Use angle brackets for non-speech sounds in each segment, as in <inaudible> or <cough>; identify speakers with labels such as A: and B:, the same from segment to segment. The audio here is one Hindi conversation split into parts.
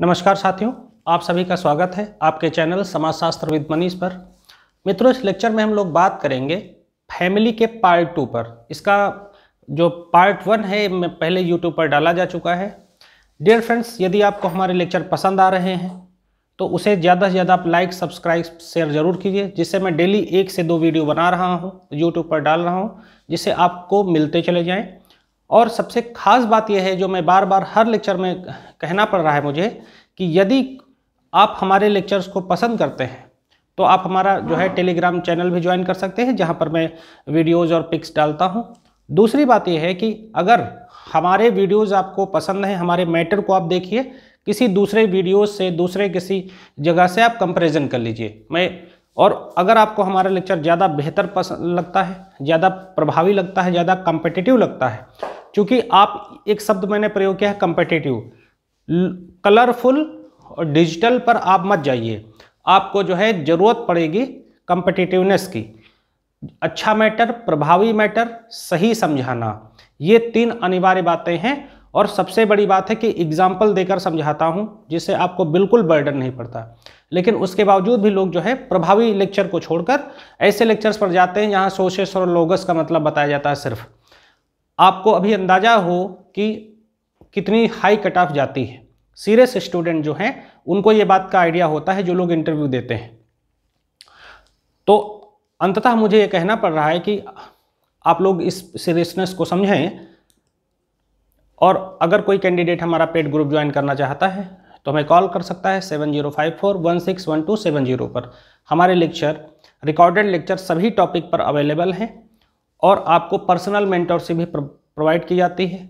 A: नमस्कार साथियों आप सभी का स्वागत है आपके चैनल समाजशास्त्र विद मनीष पर मित्रों इस लेक्चर में हम लोग बात करेंगे फैमिली के पार्ट टू पर इसका जो पार्ट वन है मैं पहले यूट्यूब पर डाला जा चुका है डियर फ्रेंड्स यदि आपको हमारे लेक्चर पसंद आ रहे हैं तो उसे ज़्यादा से ज़्यादा आप लाइक सब्सक्राइब शेयर ज़रूर कीजिए जिससे मैं डेली एक से दो वीडियो बना रहा हूँ यूट्यूब पर डाल रहा हूँ जिससे आपको मिलते चले जाएँ और सबसे खास बात यह है जो मैं बार बार हर लेक्चर में कहना पड़ रहा है मुझे कि यदि आप हमारे लेक्चर्स को पसंद करते हैं तो आप हमारा जो है टेलीग्राम चैनल भी ज्वाइन कर सकते हैं जहाँ पर मैं वीडियोज़ और पिक्स डालता हूँ दूसरी बात यह है कि अगर हमारे वीडियोज़ आपको पसंद हैं हमारे मैटर को आप देखिए किसी दूसरे वीडियोज़ से दूसरे किसी जगह से आप कंपेरिजन कर लीजिए मैं और अगर आपको हमारा लेक्चर ज़्यादा बेहतर पसंद लगता है ज़्यादा प्रभावी लगता है ज़्यादा कॉम्पिटिटिव लगता है क्योंकि आप एक शब्द मैंने प्रयोग किया है कंपेटिटिव कलरफुल और डिजिटल पर आप मत जाइए आपको जो है ज़रूरत पड़ेगी कंपटिटिवनेस की अच्छा मैटर प्रभावी मैटर सही समझाना ये तीन अनिवार्य बातें हैं और सबसे बड़ी बात है कि एग्जाम्पल देकर समझाता हूँ जिससे आपको बिल्कुल बर्डन नहीं पड़ता लेकिन उसके बावजूद भी लोग जो है प्रभावी लेक्चर को छोड़कर ऐसे लेक्चर्स पर जाते हैं जहाँ सोशेस और लोगस का मतलब बताया जाता है सिर्फ़ आपको अभी अंदाज़ा हो कि कितनी हाई कट ऑफ जाती है सीरियस स्टूडेंट जो हैं उनको ये बात का आइडिया होता है जो लोग इंटरव्यू देते हैं तो अंततः मुझे ये कहना पड़ रहा है कि आप लोग इस सीरियसनेस को समझें और अगर कोई कैंडिडेट हमारा पेड ग्रुप ज्वाइन करना चाहता है तो हमें कॉल कर सकता है seven zero five four one six one two seven zero पर हमारे लेक्चर रिकॉर्डेड लेक्चर सभी टॉपिक पर अवेलेबल हैं और आपको पर्सनल मेंटोरशिप भी प्रोवाइड की जाती है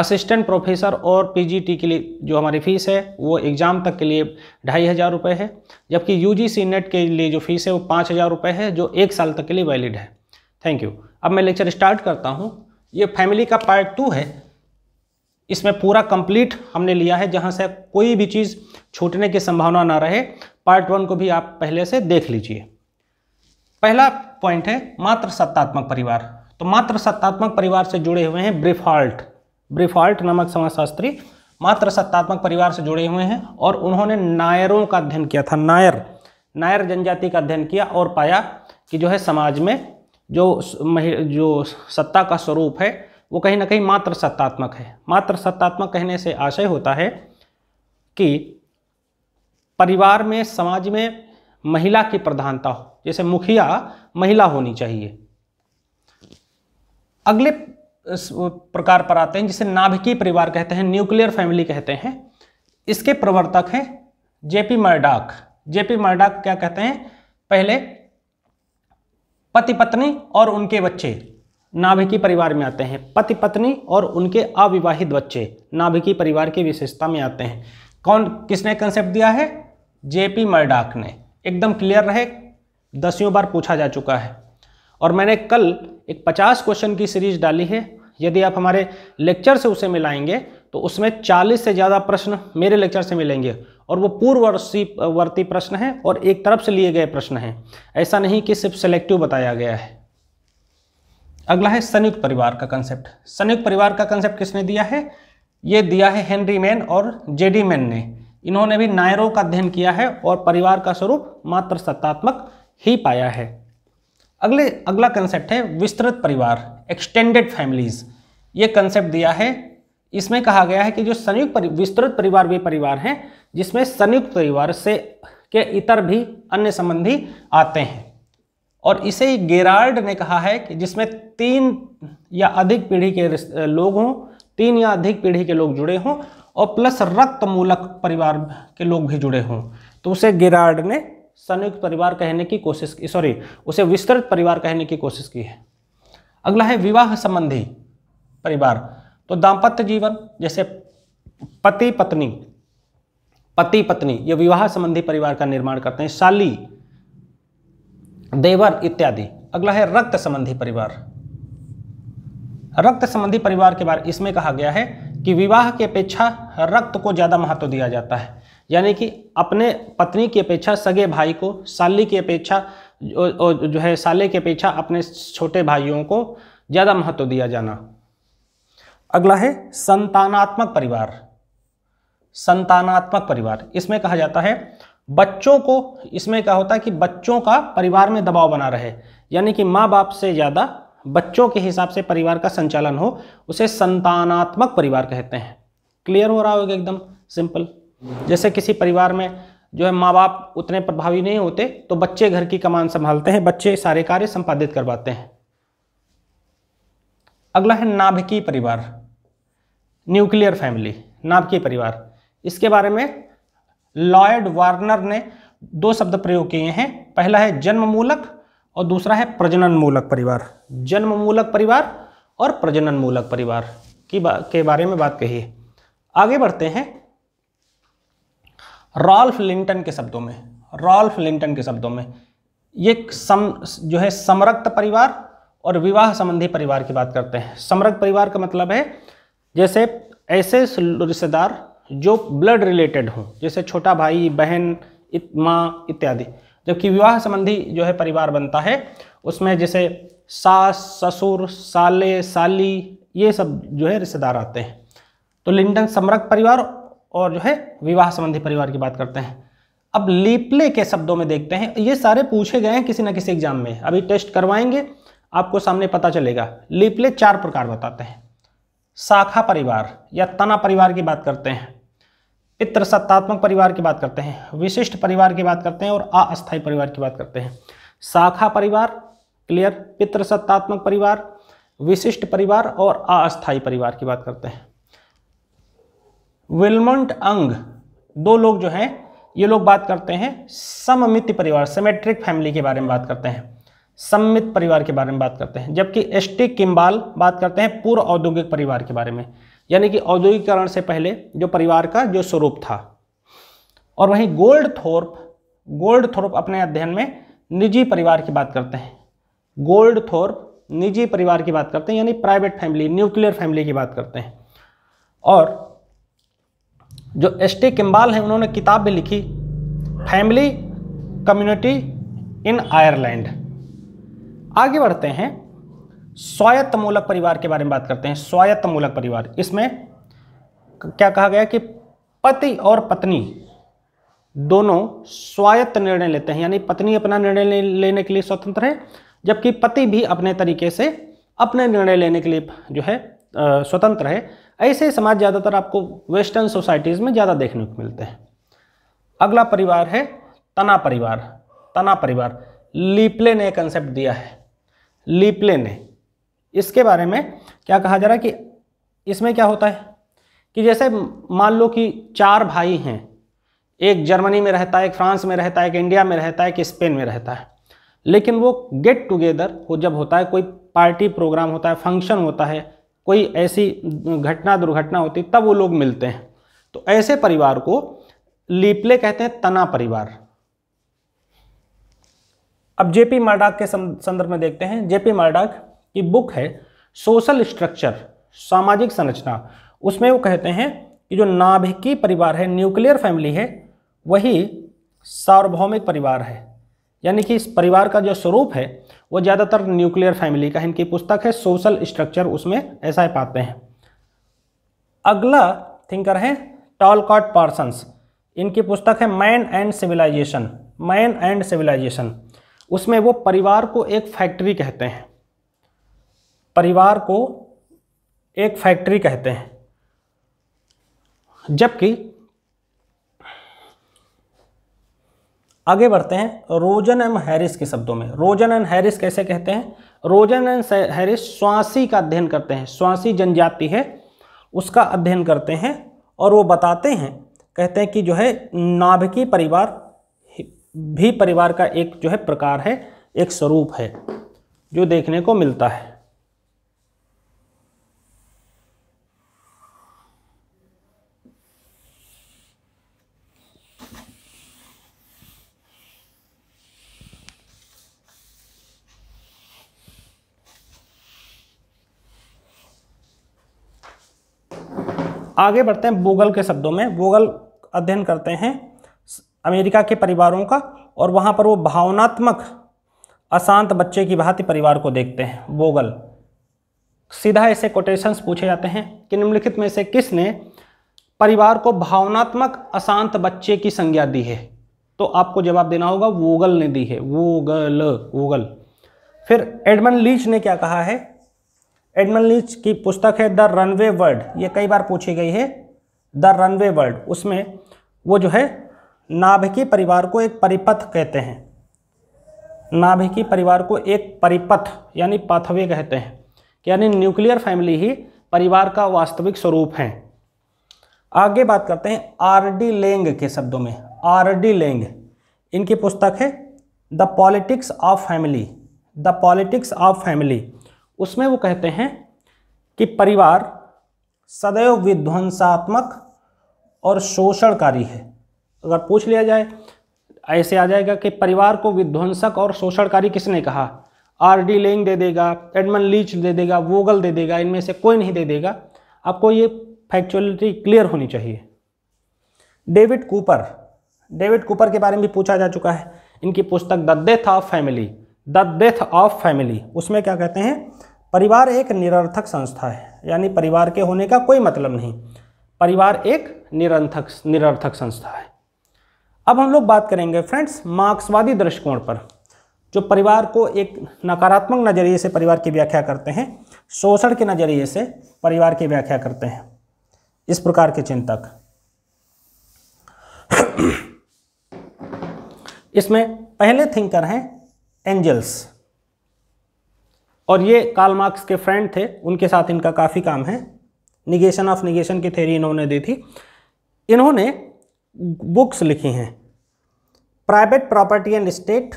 A: असिस्टेंट प्रोफेसर और पीजीटी के लिए जो हमारी फ़ीस है वो एग्ज़ाम तक के लिए ढाई हज़ार रुपये है जबकि यूजीसी नेट के लिए जो फ़ीस है वो पाँच हज़ार रुपये है जो एक साल तक के लिए वैलिड है थैंक यू अब मैं लेक्चर स्टार्ट करता हूँ ये फैमिली का पार्ट टू है इसमें पूरा कंप्लीट हमने लिया है जहाँ से कोई भी चीज़ छूटने की संभावना ना रहे पार्ट वन को भी आप पहले से देख लीजिए पहला पॉइंट है मात्र सत्तात्मक परिवार तो मात्र सत्तात्मक परिवार से जुड़े हुए हैं ब्रिफॉल्ट ब्रिफॉल्ट नामक समाजशास्त्री मात्र सत्तात्मक परिवार से जुड़े हुए हैं और उन्होंने नायरों का अध्ययन किया था नायर नायर जनजाति का अध्ययन किया और पाया कि जो है समाज में जो जो सत्ता का स्वरूप है वो कहीं ना कहीं मात्र सत्तात्मक है मात्र सत्तात्मक कहने से आशय होता है कि परिवार में समाज में महिला की प्रधानता हो जैसे मुखिया महिला होनी चाहिए अगले प्रकार पर आते हैं जिसे नाभिकीय परिवार कहते हैं न्यूक्लियर फैमिली कहते हैं इसके प्रवर्तक हैं जेपी मर्डाक जेपी मर्डाक क्या कहते हैं पहले पति पत्नी और उनके बच्चे नाभिकीय परिवार में आते हैं पति पत्नी और उनके अविवाहित बच्चे नाभिकीय परिवार की विशेषता में आते हैं कौन किसने कंसेप्ट दिया है जेपी मर्डाक ने एकदम क्लियर रहे दसियों बार पूछा जा चुका है और मैंने कल एक पचास क्वेश्चन की सीरीज डाली है यदि आप हमारे लेक्चर से उसे मिलाएंगे तो उसमें 40 से ज़्यादा प्रश्न मेरे लेक्चर से मिलेंगे और वो पूर्ववर्षी वर्ती प्रश्न हैं और एक तरफ से लिए गए प्रश्न हैं ऐसा नहीं कि सिर्फ सेलेक्टिव बताया गया है अगला है संयुक्त परिवार का कंसेप्ट संयुक्त परिवार का कंसेप्ट किसने दिया है ये दिया है हेनरी मैन और जेडी मैन ने इन्होंने भी नायरों का अध्ययन किया है और परिवार का स्वरूप मात्र सत्तात्मक ही पाया है अगले अगला कंसेप्ट है विस्तृत परिवार एक्सटेंडेड फैमिलीज ये कंसेप्ट दिया है इसमें कहा गया है कि जो संयुक्त परि, विस्तृत परिवार वे परिवार हैं जिसमें संयुक्त परिवार से के इतर भी अन्य संबंधी आते हैं और इसे गेराल्ड ने कहा है कि जिसमें तीन या अधिक पीढ़ी के लोग हों तीन या अधिक पीढ़ी के लोग जुड़े हों और प्लस रक्तमूलक परिवार के लोग भी जुड़े हों तो उसे गेराल्ड ने संयुक्त परिवार कहने की कोशिश की सॉरी उसे विस्तृत परिवार कहने की कोशिश की है अगला है विवाह संबंधी परिवार तो दाम्पत्य जीवन जैसे पति पत्नी पति पत्नी ये विवाह संबंधी परिवार का निर्माण करते हैं शाली देवर इत्यादि अगला है रक्त संबंधी परिवार रक्त संबंधी परिवार के बारे इसमें कहा गया है कि विवाह की अपेक्षा रक्त को ज़्यादा महत्व दिया जाता है यानी कि अपने पत्नी की अपेक्षा सगे भाई को साली की अपेक्षा जो है साले की अपेक्षा अपने छोटे भाइयों को ज़्यादा महत्व दिया जाना अगला है संतानात्मक परिवार संतानात्मक परिवार इसमें कहा जाता है बच्चों को इसमें क्या होता है कि बच्चों का परिवार में दबाव बना रहे यानी कि माँ बाप से ज़्यादा बच्चों के हिसाब से परिवार का संचालन हो उसे संतानात्मक परिवार कहते हैं क्लियर हो रहा होगा एकदम सिंपल जैसे किसी परिवार में जो है माँ बाप उतने प्रभावी नहीं होते तो बच्चे घर की कमान संभालते हैं बच्चे सारे कार्य संपादित करवाते हैं अगला है नाभिकी परिवार न्यूक्लियर फैमिली नाभिकी परिवार इसके बारे में लॉयड वार्नर ने दो शब्द प्रयोग किए हैं पहला है जन्म मूलक और दूसरा है प्रजनन मूलक परिवार जन्म मूलक परिवार और प्रजनन मूलक परिवार की बा, के बारे में बात कही आगे बढ़ते हैं रॉल्फ लिंटन के शब्दों में रॉल्फ लिंटन के शब्दों में ये सम जो है समरक्त परिवार और विवाह संबंधी परिवार की बात करते हैं समरक्त परिवार का मतलब है जैसे ऐसे रिश्तेदार जो ब्लड रिलेटेड हों जैसे छोटा भाई बहन इत, माँ इत्यादि जबकि विवाह संबंधी जो है परिवार बनता है उसमें जैसे सास ससुर साले साली ये सब जो है रिश्तेदार आते हैं तो लिंटन समरक्त परिवार और जो है विवाह संबंधी परिवार की बात करते हैं अब लीपले के शब्दों में देखते हैं ये सारे पूछे गए हैं किसी ना किसी एग्जाम में अभी टेस्ट करवाएंगे आपको सामने पता चलेगा लीपले चार प्रकार बताते हैं शाखा परिवार या तना परिवार की बात करते हैं पितृसत्तात्मक परिवार की बात करते हैं विशिष्ट परिवार की बात करते हैं और अस्थायी परिवार की बात करते हैं शाखा परिवार क्लियर पितृसत्तात्मक परिवार विशिष्ट परिवार और अस्थायी परिवार की बात करते हैं विलमंट अंग दो लोग जो हैं ये लोग बात करते हैं सममित परिवार सेमेट्रिक फैमिली के बारे में बात करते हैं सममित परिवार के बारे में बात करते हैं जबकि एस किम्बाल बात करते हैं पूर्व औद्योगिक परिवार के बारे में यानी कि औद्योगिकरण से पहले जो परिवार का जो स्वरूप था और वहीं गोल्ड थोर्प गोल्ड थोर्प अपने अध्ययन में निजी परिवार की बात करते हैं गोल्ड थोर्प निजी परिवार की बात करते हैं यानी प्राइवेट फैमिली न्यूक्लियर फैमिली की बात करते हैं और जो एस टी किम्बाल हैं उन्होंने किताब भी लिखी फैमिली कम्युनिटी इन आयरलैंड आगे बढ़ते हैं स्वायत्त मूलक परिवार के बारे में बात करते हैं स्वायत्त मूलक परिवार इसमें क्या कहा गया कि पति और पत्नी दोनों स्वायत्त निर्णय लेते हैं यानी पत्नी अपना निर्णय लेने के लिए स्वतंत्र है जबकि पति भी अपने तरीके से अपने निर्णय लेने के लिए जो है स्वतंत्र है ऐसे समाज ज़्यादातर आपको वेस्टर्न सोसाइटीज़ में ज़्यादा देखने को मिलते हैं अगला परिवार है तना परिवार तना परिवार लीपले ने कंसेप्ट दिया है लीपले ने इसके बारे में क्या कहा जा रहा है कि इसमें क्या होता है कि जैसे मान लो कि चार भाई हैं एक जर्मनी में रहता है एक फ्रांस में रहता है एक इंडिया में रहता है एक स्पेन में रहता है लेकिन वो गेट टुगेदर हो जब होता है कोई पार्टी प्रोग्राम होता है फंक्शन होता है कोई ऐसी घटना दुर्घटना होती तब वो लोग मिलते हैं तो ऐसे परिवार को लीपले कहते हैं तना परिवार अब जेपी मार्डाक के संदर्भ में देखते हैं जेपी मार्डाक की बुक है सोशल स्ट्रक्चर सामाजिक संरचना उसमें वो कहते हैं कि जो नाभिकी परिवार है न्यूक्लियर फैमिली है वही सार्वभौमिक परिवार है यानी कि इस परिवार का जो स्वरूप है वो ज़्यादातर न्यूक्लियर फैमिली का इनकी पुस्तक है सोशल स्ट्रक्चर उसमें ऐसा ही पाते हैं अगला थिंकर है टॉलकॉट पार्सन्स इनकी पुस्तक है man and civilization man and civilization उसमें वो परिवार को एक फैक्ट्री कहते हैं परिवार को एक फैक्ट्री कहते हैं जबकि आगे बढ़ते हैं रोजन एम हैरिस के शब्दों में रोजन एंड हैरिस कैसे कहते हैं रोजन एंड हैरिस स्वासी का अध्ययन करते हैं स्वासी जनजाति है उसका अध्ययन करते हैं और वो बताते हैं कहते हैं कि जो है नाभिकी परिवार भी परिवार का एक जो है प्रकार है एक स्वरूप है जो देखने को मिलता है आगे बढ़ते हैं बोगल के शब्दों में बोगल अध्ययन करते हैं अमेरिका के परिवारों का और वहाँ पर वो भावनात्मक अशांत बच्चे की भांति परिवार को देखते हैं बोगल सीधा ऐसे कोटेशंस पूछे जाते हैं कि निम्नलिखित में से किसने परिवार को भावनात्मक अशांत बच्चे की संज्ञा दी है तो आपको जवाब देना होगा वोगल ने दी है वोगल वोगल फिर एडमन लीच ने क्या कहा है एडमन लीच की पुस्तक है द रनवे वर्ल्ड ये कई बार पूछी गई है द रनवे वर्ल्ड उसमें वो जो है नाभिकी परिवार को एक परिपथ कहते हैं नाभिकी परिवार को एक परिपथ यानी पाथवे कहते हैं यानी न्यूक्लियर फैमिली ही परिवार का वास्तविक स्वरूप है आगे बात करते हैं आर डी लेंग के शब्दों में आर डी लेंग इनकी पुस्तक है the politics of family the politics of family उसमें वो कहते हैं कि परिवार सदैव विध्वंसात्मक और शोषणकारी है अगर पूछ लिया जाए ऐसे आ जाएगा कि परिवार को विध्वंसक और शोषणकारी किसने कहा आर डी लेंग दे देगा एडमन लीच दे देगा वोगल दे देगा इनमें से कोई नहीं दे देगा आपको ये फैक्चुअलिटी क्लियर होनी चाहिए डेविड कूपर डेविड कूपर के बारे में भी पूछा जा चुका है इनकी पुस्तक the death of family the death of family उसमें क्या कहते हैं परिवार एक निरर्थक संस्था है यानी परिवार के होने का कोई मतलब नहीं परिवार एक निरंथक निरर्थक संस्था है अब हम लोग बात करेंगे फ्रेंड्स मार्क्सवादी दृष्टिकोण पर जो परिवार को एक नकारात्मक नज़रिए से परिवार की व्याख्या करते हैं शोषण के नज़रिए से परिवार की व्याख्या करते हैं इस प्रकार के चिंतक <clears throat> इसमें पहले थिंकर हैं एंजल्स और ये कार्ल मार्क्स के फ्रेंड थे उनके साथ इनका काफ़ी काम है निगेशन ऑफ निगेशन की थेरी इन्होंने दी थी इन्होंने बुक्स लिखी हैं प्राइवेट प्रॉपर्टी एंड स्टेट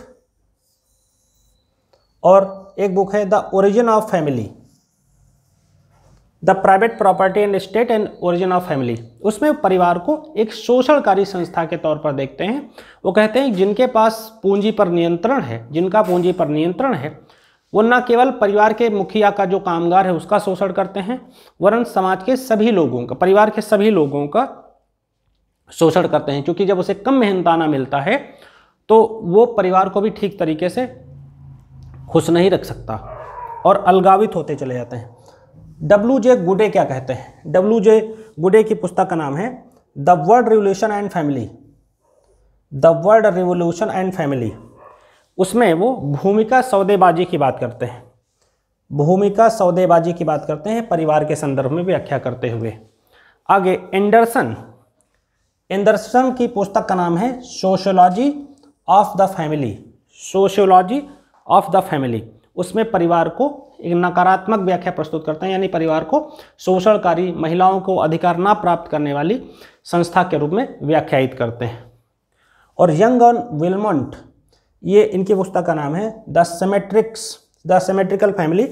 A: और एक बुक है the origin of family the private property and state and origin of family उसमें परिवार को एक शोषणकारी संस्था के तौर पर देखते हैं वो कहते हैं जिनके पास पूंजी पर नियंत्रण है जिनका पूंजी पर नियंत्रण है वो न केवल परिवार के मुखिया का जो कामगार है उसका शोषण करते हैं वरन समाज के सभी लोगों का परिवार के सभी लोगों का शोषण करते हैं क्योंकि जब उसे कम मेहनताना मिलता है तो वो परिवार को भी ठीक तरीके से खुश नहीं रख सकता और अलगावित होते चले जाते हैं डब्ल्यू जे गुडे क्या कहते हैं डब्ल्यू जे गुडे की पुस्तक का नाम है the world revolution and family the world revolution and family उसमें वो भूमिका सौदेबाजी की बात करते हैं भूमिका सौदेबाजी की बात करते हैं परिवार के संदर्भ में व्याख्या करते हुए आगे एंडरसन एंडरसन की पुस्तक का नाम है sociology of the family sociology of the family उसमें परिवार को एक नकारात्मक व्याख्या प्रस्तुत करते हैं यानी परिवार को शोषणकारी महिलाओं को अधिकार ना प्राप्त करने वाली संस्था के रूप में व्याख्यायित करते हैं और यंग ऑन विलमोंट ये इनकी पुस्तक का नाम है the symmetrics the symmetrical family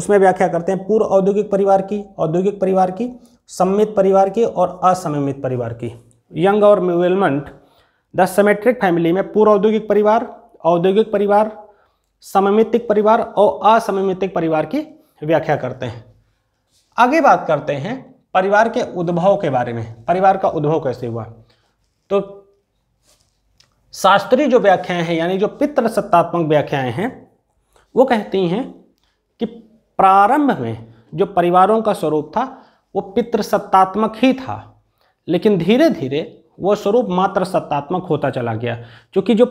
A: उसमें व्याख्या करते हैं पूर्व औद्योगिक परिवार की औद्योगिक परिवार की सम्मित परिवार की और असमित परिवार की यंग और मिवेलमेंट द सेमेट्रिक फैमिली में पूर्व औद्योगिक परिवार औद्योगिक परिवार सममितिक परिवार और असमितिक परिवार की व्याख्या करते हैं आगे बात करते हैं परिवार के उद्भव के बारे में परिवार का उद्भव कैसे हुआ तो शास्त्रीय जो व्याख्याएं हैं यानी जो पितृ सत्तात्मक व्याख्याएं हैं वो कहती हैं कि प्रारंभ में जो परिवारों का स्वरूप था वो पितृ सत्तात्मक ही था लेकिन धीरे धीरे वो स्वरूप मात्र सत्तात्मक होता चला गया क्योंकि जो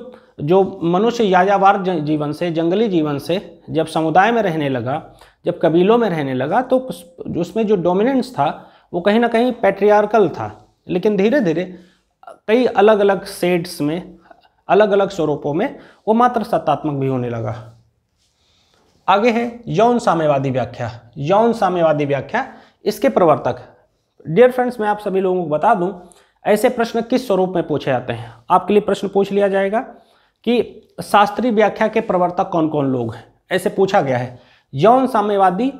A: जो मनुष्य यायावार जीवन से जंगली जीवन से जब समुदाय में रहने लगा जब कबीलों में रहने लगा तो उसमें जो डोमिनेंस था वो कहीं ना कहीं पैट्रियार्कल था लेकिन धीरे धीरे कई अलग अलग सेड्स में अलग अलग स्वरूपों में वो मात्र सत्तात्मक भी होने लगा आगे है यौन साम्यवादी व्याख्या यौन साम्यवादी व्याख्या इसके प्रवर्तक डियर फ्रेंड्स मैं आप सभी लोगों को बता दूं ऐसे प्रश्न किस स्वरूप में पूछे जाते हैं आपके लिए प्रश्न पूछ लिया जाएगा कि शास्त्रीय व्याख्या के प्रवर्तक कौन कौन लोग हैं ऐसे पूछा गया है यौन साम्यवादी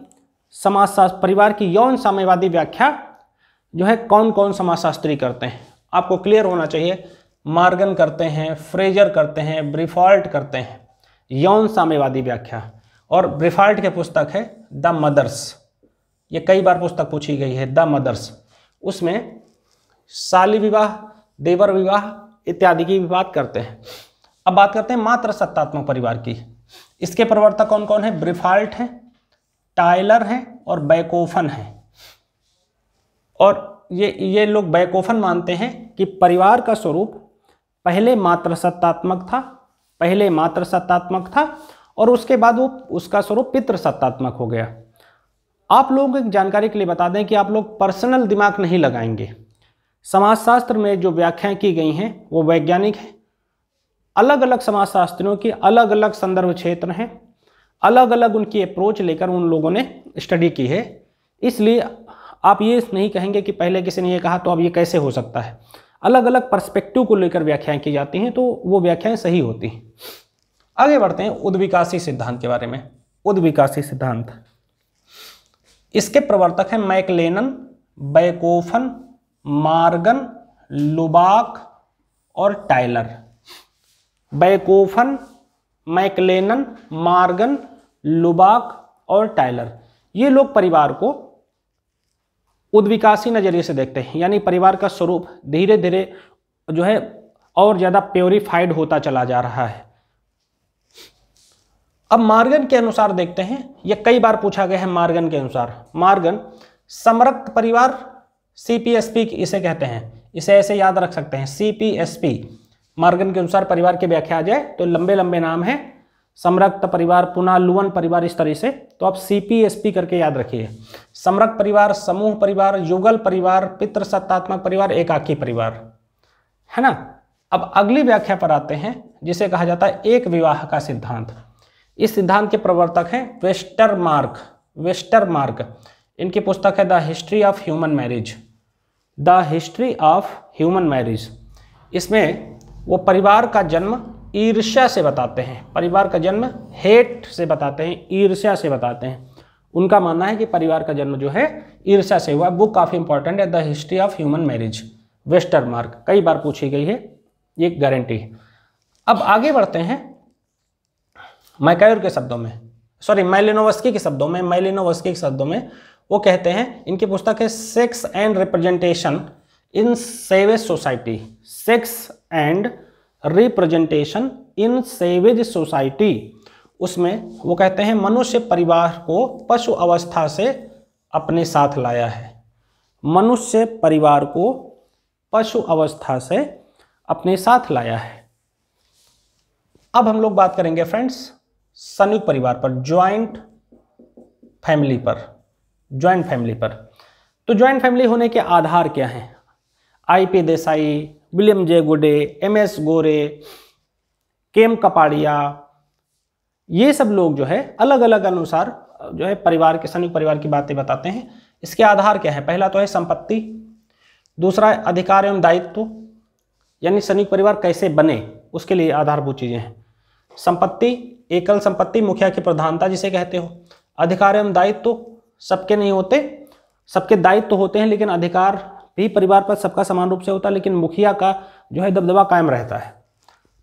A: समाजशास्त्र परिवार की यौन साम्यवादी व्याख्या जो है कौन कौन समाजशास्त्री करते हैं आपको क्लियर होना चाहिए मार्गन करते हैं फ्रेजर करते हैं ब्रिफॉल्ट करते हैं यौन साम्यवादी व्याख्या और ब्रिफॉल्ट के पुस्तक है द मदर्स ये कई बार पुस्तक पूछी गई है द मदर्स उसमें शाली विवाह देवर विवाह इत्यादि की भी बात करते हैं अब बात करते हैं मात्र सत्तात्मक परिवार की इसके प्रवर्तक कौन कौन है ब्रिफाल्ट हैं टाइलर हैं और बैकोफन हैं और ये ये लोग बैकोफन मानते हैं कि परिवार का स्वरूप पहले मात्र सत्तात्मक था पहले मात्र सत्तात्मक था और उसके बाद वो उसका स्वरूप पितृ सत्तात्मक हो गया आप लोगों एक जानकारी के लिए बता दें कि आप लोग पर्सनल दिमाग नहीं लगाएंगे समाजशास्त्र में जो व्याख्याएं की गई हैं वो वैज्ञानिक हैं अलग अलग समाजशास्त्रियों की अलग अलग संदर्भ क्षेत्र हैं अलग अलग उनकी अप्रोच लेकर उन लोगों ने स्टडी की है इसलिए आप ये नहीं कहेंगे कि पहले किसी ने ये कहा तो अब ये कैसे हो सकता है अलग अलग पर्सपेक्टिव को लेकर व्याख्याएं की जाती हैं तो वो व्याख्याएं सही होती हैं आगे बढ़ते हैं उद्विकासी सिद्धांत के बारे में उद्विकासी सिद्धांत इसके प्रवर्तक हैं मैकलेनन बैकोफन मार्गन लुबाक और टाइलर बैकोफन मैकलेनन मार्गन लुबाक और टाइलर ये लोग परिवार को उद्विकासी नज़रिए से देखते हैं यानी परिवार का स्वरूप धीरे धीरे जो है और ज़्यादा प्योरीफाइड होता चला जा रहा है अब मार्गन के अनुसार देखते हैं यह कई बार पूछा गया है मार्गन के अनुसार मार्गन समरक्त परिवार सीपीएसपी इसे कहते हैं इसे ऐसे याद रख सकते हैं सीपीएसपी मार्गन के अनुसार परिवार की व्याख्या आ जाए तो लंबे लंबे नाम है समरक्त परिवार पुनः लुवन परिवार इस तरह से तो आप सी पी एस पी करके याद रखिए समरक्त परिवार समूह परिवार युगल परिवार पितृसत्तात्मक परिवार एकाकी परिवार है ना अब अगली व्याख्या पर आते हैं जिसे कहा जाता है एक विवाह का सिद्धांत इस सिद्धांत के प्रवर्तक हैं वेस्टर मार्क वेस्टर मार्क इनकी पुस्तक है the history of human marriage the history of human marriage इसमें वो परिवार का जन्म ईर्ष्या से बताते हैं परिवार का जन्म हेट से बताते हैं ईर्ष्या से बताते हैं उनका मानना है कि परिवार का जन्म जो है ईर्ष्या से हुआ बुक काफ़ी इंपॉर्टेंट है the history of human marriage Westermarck कई बार पूछी गई है ये गारंटी है अब आगे बढ़ते हैं मैकायर के शब्दों में सॉरी मैलिनोवस्की के शब्दों में मैलिनोवस्की के शब्दों में वो कहते हैं इनकी पुस्तक है sex and representation in savage society sex and representation in savage society उसमें वो कहते हैं मनुष्य परिवार को पशु अवस्था से अपने साथ लाया है मनुष्य परिवार को पशु अवस्था से अपने साथ लाया है अब हम लोग बात करेंगे फ्रेंड्स संयुक्त परिवार पर ज्वाइंट फैमिली पर ज्वाइंट फैमिली पर तो ज्वाइंट फैमिली होने के आधार क्या हैं आईपी देसाई विलियम जे गुडे एम एस गोरे केम कपाड़िया ये सब लोग जो है अलग अलग अनुसार जो है परिवार के संयुक्त परिवार की बातें बताते हैं इसके आधार क्या है पहला तो है संपत्ति दूसरा है अधिकार एवं दायित्व यानी संयुक्त परिवार कैसे बने उसके लिए आधारभूत चीज़ें हैं संपत्ति एकल संपत्ति मुखिया की प्रधानता जिसे कहते हो अधिकार एवं दायित्व सबके नहीं होते सबके दायित्व होते हैं लेकिन अधिकार तो यही परिवार पर सबका समान रूप से होता है लेकिन मुखिया का जो है दबदबा कायम रहता है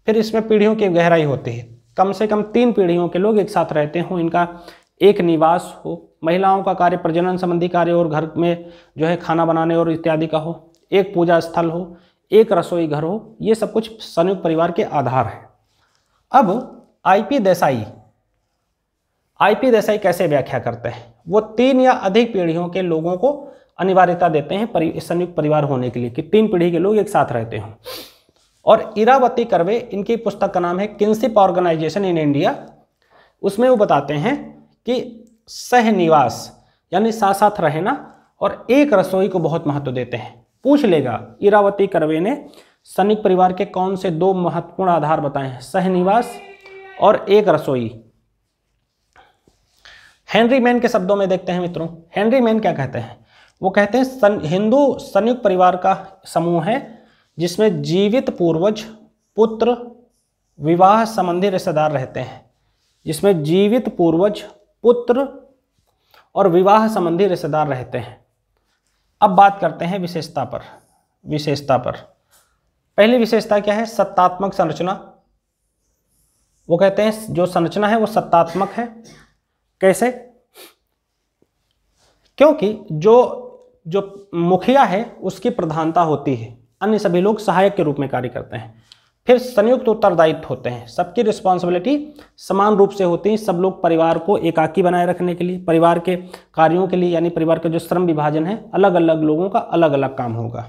A: फिर इसमें पीढ़ियों की गहराई होती है कम से कम तीन पीढ़ियों के लोग एक साथ रहते हों इनका एक निवास हो महिलाओं का कार्य प्रजनन संबंधी कार्य और घर में जो है खाना बनाने और इत्यादि का हो एक पूजा स्थल हो एक रसोई घर हो ये सब कुछ संयुक्त परिवार के आधार है अब आईपी देसाई आईपी देसाई कैसे व्याख्या करते हैं वो तीन या अधिक पीढ़ियों के लोगों को अनिवार्यता देते हैं परि, संयुक्त परिवार होने के लिए कि तीन पीढ़ी के लोग एक साथ रहते हों और इरावती करवे इनकी पुस्तक का नाम है किन्सिप ऑर्गेनाइजेशन इन इंडिया उसमें वो बताते हैं कि सहनिवास यानी साथ साथ रहना और एक रसोई को बहुत महत्व देते हैं पूछ लेगा इरावती करवे ने सैनिक परिवार के कौन से दो महत्वपूर्ण आधार बताए हैं सहनिवास और एक रसोई हेनरी मैन के शब्दों में देखते हैं मित्रों हेनरी मैन क्या कहते हैं वो कहते हैं सन हिंदू संयुक्त परिवार का समूह है जिसमें जीवित पूर्वज पुत्र विवाह संबंधी रिश्तेदार रहते हैं जिसमें जीवित पूर्वज पुत्र और विवाह संबंधी रिश्तेदार रहते हैं अब बात करते हैं विशेषता पर विशेषता पर पहली विशेषता क्या है सत्तात्मक संरचना वो कहते हैं जो संरचना है वो सत्तात्मक है कैसे क्योंकि जो जो मुखिया है उसकी प्रधानता होती है अन्य सभी लोग सहायक के रूप में कार्य करते हैं फिर संयुक्त उत्तरदायित्व होते हैं सबकी रिस्पॉन्सिबिलिटी समान रूप से होती है सब लोग परिवार को एकाकी बनाए रखने के लिए परिवार के कार्यों के लिए यानी परिवार का जो श्रम विभाजन है अलग अलग लोगों का अलग अलग काम होगा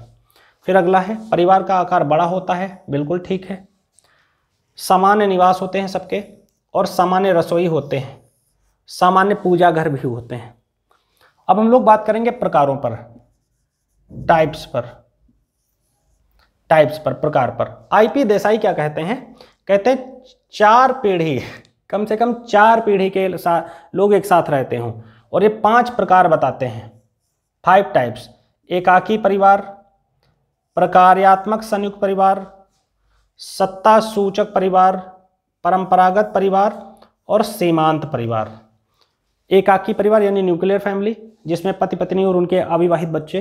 A: फिर अगला है परिवार का आकार बड़ा होता है बिल्कुल ठीक है सामान्य निवास होते हैं सबके और सामान्य रसोई होते हैं सामान्य पूजा घर भी होते हैं अब हम लोग बात करेंगे प्रकारों पर टाइप्स पर टाइप्स पर प्रकार पर आईपी देसाई क्या कहते हैं कहते हैं चार पीढ़ी कम से कम चार पीढ़ी के साथ लोग एक साथ रहते हों और ये पांच प्रकार बताते हैं फाइव टाइप्स एकाकी परिवार प्रकार्यात्मक संयुक्त परिवार सत्ता सूचक परिवार परंपरागत परिवार और सीमांत परिवार एकाकी परिवार यानी न्यूक्लियर फैमिली जिसमें पति पत्नी और उनके अविवाहित बच्चे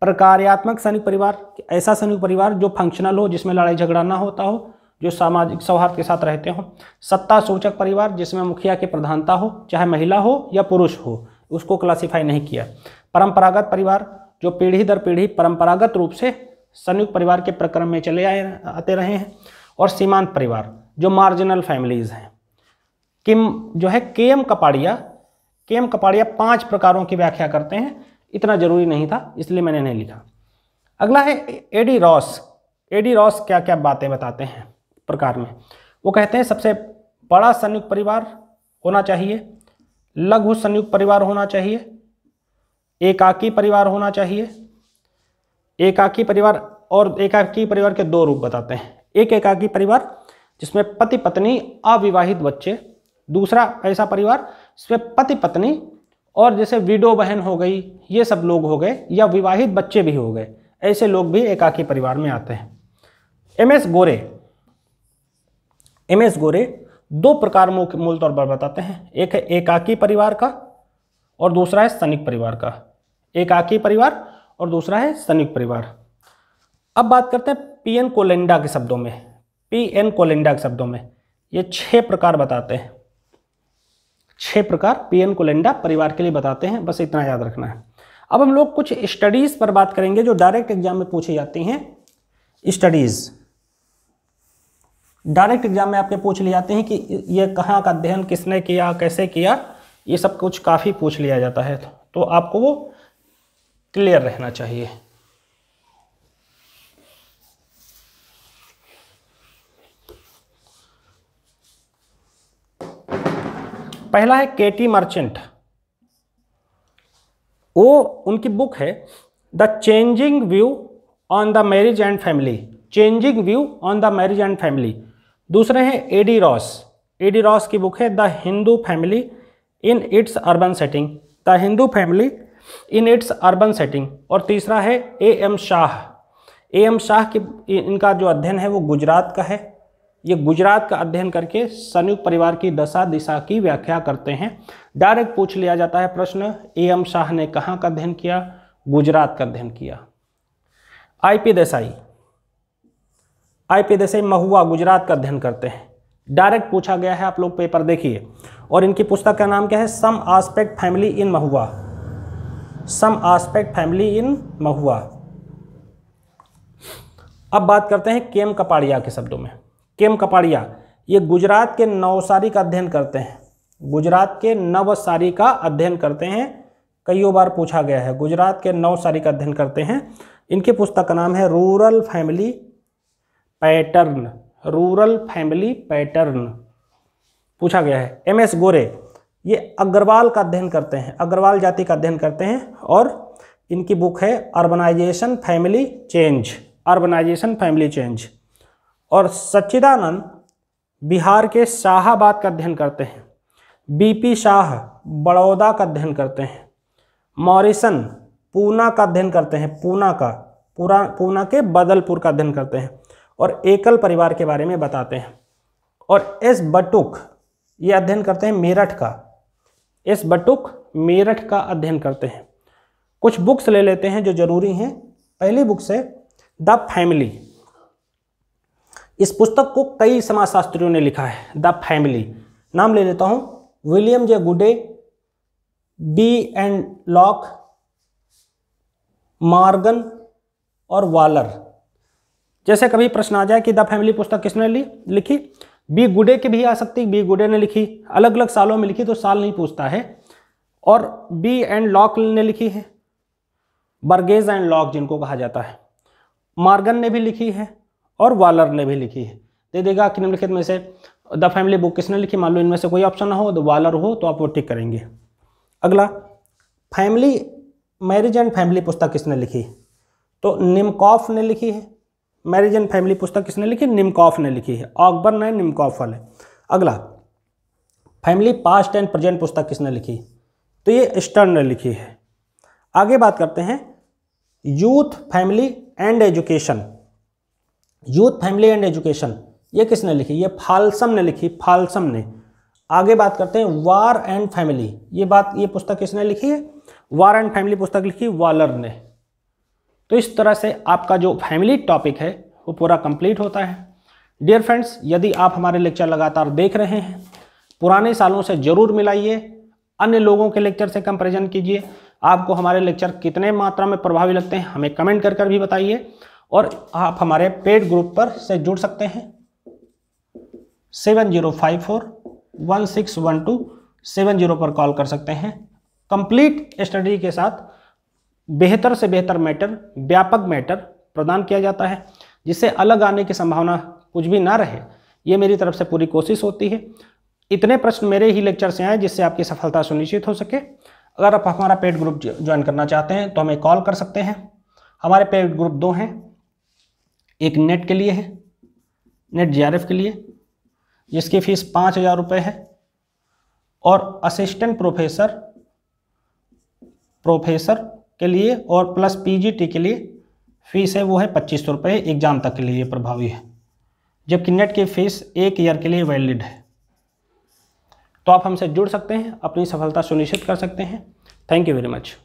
A: प्रकार्यात्मक सैनिक परिवार ऐसा सैनिक परिवार जो फंक्शनल हो जिसमें लड़ाई झगड़ा ना होता हो जो सामाजिक सौहार्द के साथ रहते हों सत्ता सूचक परिवार जिसमें मुखिया की प्रधानता हो चाहे महिला हो या पुरुष हो उसको क्लासिफाई नहीं किया परंपरागत परिवार जो पीढ़ी दर पीढ़ी परंपरागत रूप से संयुक्त परिवार के प्रक्रम में चले आए आते रहे हैं और सीमांत परिवार जो मार्जिनल फैमिलीज़ हैं किम जो है के एम कपाड़िया के एम कपाड़िया पांच प्रकारों की व्याख्या करते हैं इतना जरूरी नहीं था इसलिए मैंने नहीं लिखा अगला है एडी रॉस एडी रॉस क्या क्या बातें बताते हैं प्रकार में वो कहते हैं सबसे बड़ा संयुक्त परिवार होना चाहिए लघु संयुक्त परिवार होना चाहिए एकाकी परिवार होना चाहिए एकाकी परिवार और एकाकी परिवार के दो रूप बताते हैं एक एकाकी परिवार जिसमें पति पत्नी अविवाहित बच्चे दूसरा ऐसा परिवार इसमें पति पत्नी और जैसे विडो बहन हो गई ये सब लोग हो गए या विवाहित बच्चे भी हो गए ऐसे लोग भी एकाकी परिवार में आते हैं M S Gore M S Gore दो प्रकार मूल तौर पर बताते हैं एक है एकाकी परिवार का और दूसरा है सैनिक परिवार का एकाकी परिवार और दूसरा है सैनिक परिवार अब बात करते हैं पी एन कोलेंडा के शब्दों में पी एन कोलेंडा के शब्दों में ये छह प्रकार बताते हैं छह प्रकार पी एन कोलेंडा परिवार के लिए बताते हैं बस इतना याद रखना है अब हम लोग कुछ स्टडीज़ पर बात करेंगे जो डायरेक्ट एग्जाम में पूछी जाती हैं स्टडीज़ डायरेक्ट एग्जाम में आपके पूछ लिए जाते हैं कि यह कहाँ का अध्ययन किसने किया कैसे किया ये सब कुछ काफ़ी पूछ लिया जाता है तो आपको वो क्लियर रहना चाहिए पहला है के टी मर्चेंट वो उनकी बुक है the changing view on the marriage and family changing view on the marriage and family दूसरे हैं A D Ross A D Ross की बुक है the Hindu family in its urban setting the Hindu family in its urban setting और तीसरा है A M Shah A M Shah की इनका जो अध्ययन है वो गुजरात का है ये गुजरात का अध्ययन करके संयुक्त परिवार की दशा दिशा की व्याख्या करते हैं डायरेक्ट पूछ लिया जाता है प्रश्न ए एम शाह ने कहाँ का अध्ययन किया गुजरात का अध्ययन किया आईपी देसाई आईपी देसाई महुआ गुजरात का अध्ययन करते हैं डायरेक्ट पूछा गया है आप लोग पेपर देखिए और इनकी पुस्तक का नाम क्या है some aspect family in Mahuva some aspect family in Mahuva अब बात करते हैं केम कपाड़िया के शब्दों में केम कपाड़िया ये गुजरात के नवसारी का अध्ययन करते हैं गुजरात के नवसारी का अध्ययन करते हैं कईयों बार पूछा गया है गुजरात के नवसारी का अध्ययन करते हैं इनके पुस्तक का नाम है rural family pattern rural family pattern पूछा गया है एम एस गोरे ये अग्रवाल का अध्ययन करते हैं अग्रवाल जाति का अध्ययन करते हैं और इनकी बुक है urbanization family change urbanization family change और सच्चिदानंद बिहार के शाहबाद का अध्ययन करते हैं बीपी शाह बड़ौदा का अध्ययन करते हैं मॉरिसन पूना का अध्ययन करते हैं पूना का पूरा पूना के बदलपुर का अध्ययन करते हैं और एकल परिवार के बारे में बताते हैं और एस बटुक ये अध्ययन करते हैं मेरठ का एस बटुक मेरठ का अध्ययन करते हैं कुछ बुक्स ले लेते हैं जो जरूरी हैं पहली बुक्स है द फैमिली इस पुस्तक को कई समाजशास्त्रियों ने लिखा है द फैमिली नाम ले लेता हूं विलियम जे गुडे बी एंड लॉक मार्गन और वालर जैसे कभी प्रश्न आ जाए कि द फैमिली पुस्तक किसने ली लिखी बी गुडे की भी आ सकती बी गुडे ने लिखी अलग अलग सालों में लिखी तो साल नहीं पूछता है और बी एंड लॉक ने लिखी है बर्गेज एंड लॉक जिनको कहा जाता है मार्गन ने भी लिखी है और वालर ने भी लिखी है दे देगा कि निम्नलिखित में से द फैमिली बुक किसने लिखी मान लो इनमें से कोई ऑप्शन ना हो तो वालर हो तो आप वो टिक करेंगे अगला फैमिली मैरिज एंड फैमिली पुस्तक किसने लिखी तो निमकॉफ ने लिखी है मैरिज एंड फैमिली पुस्तक किसने लिखी निमकॉफ ने लिखी है ऑकबर ने निमकॉफ वाले अगला फैमिली पास्ट एंड प्रेजेंट पुस्तक किसने लिखी तो ये स्टर्न ने लिखी है आगे बात करते हैं youth family and education youth family and education ये किसने लिखी ये फालसम ने लिखी फालसम ने आगे बात करते हैं वार एंड फैमिली ये बात ये पुस्तक किसने लिखी है वार एंड फैमिली पुस्तक लिखी वालर ने तो इस तरह से आपका जो फैमिली टॉपिक है वो पूरा कंप्लीट होता है डियर फ्रेंड्स यदि आप हमारे लेक्चर लगातार देख रहे हैं पुराने सालों से ज़रूर मिलाइए अन्य लोगों के लेक्चर से कंपेरिजन कीजिए आपको हमारे लेक्चर कितने मात्रा में प्रभावी लगते हैं हमें कमेंट कर कर भी बताइए और आप हमारे पेड ग्रुप पर से जुड़ सकते हैं seven zero five four one six one two seven zero पर कॉल कर सकते हैं कंप्लीट स्टडी के साथ बेहतर से बेहतर मैटर व्यापक मैटर प्रदान किया जाता है जिससे अलग आने की संभावना कुछ भी ना रहे ये मेरी तरफ से पूरी कोशिश होती है इतने प्रश्न मेरे ही लेक्चर से आए जिससे आपकी सफलता सुनिश्चित हो सके अगर आप हमारा पेड ग्रुप ज्वाइन करना चाहते हैं तो हमें कॉल कर सकते हैं हमारे पेड ग्रुप दो हैं एक नेट के लिए है नेट जीआरएफ के लिए जिसकी फीस पाँच हज़ार रुपये है और असिस्टेंट प्रोफेसर प्रोफेसर के लिए और प्लस पीजीटी के लिए फ़ीस है वो है पच्चीस सौ रुपये एग्ज़ाम तक के लिए प्रभावी है जबकि नेट की फ़ीस एक ईयर के लिए वैलिड है तो आप हमसे जुड़ सकते हैं अपनी सफलता सुनिश्चित कर सकते हैं थैंक यू वेरी मच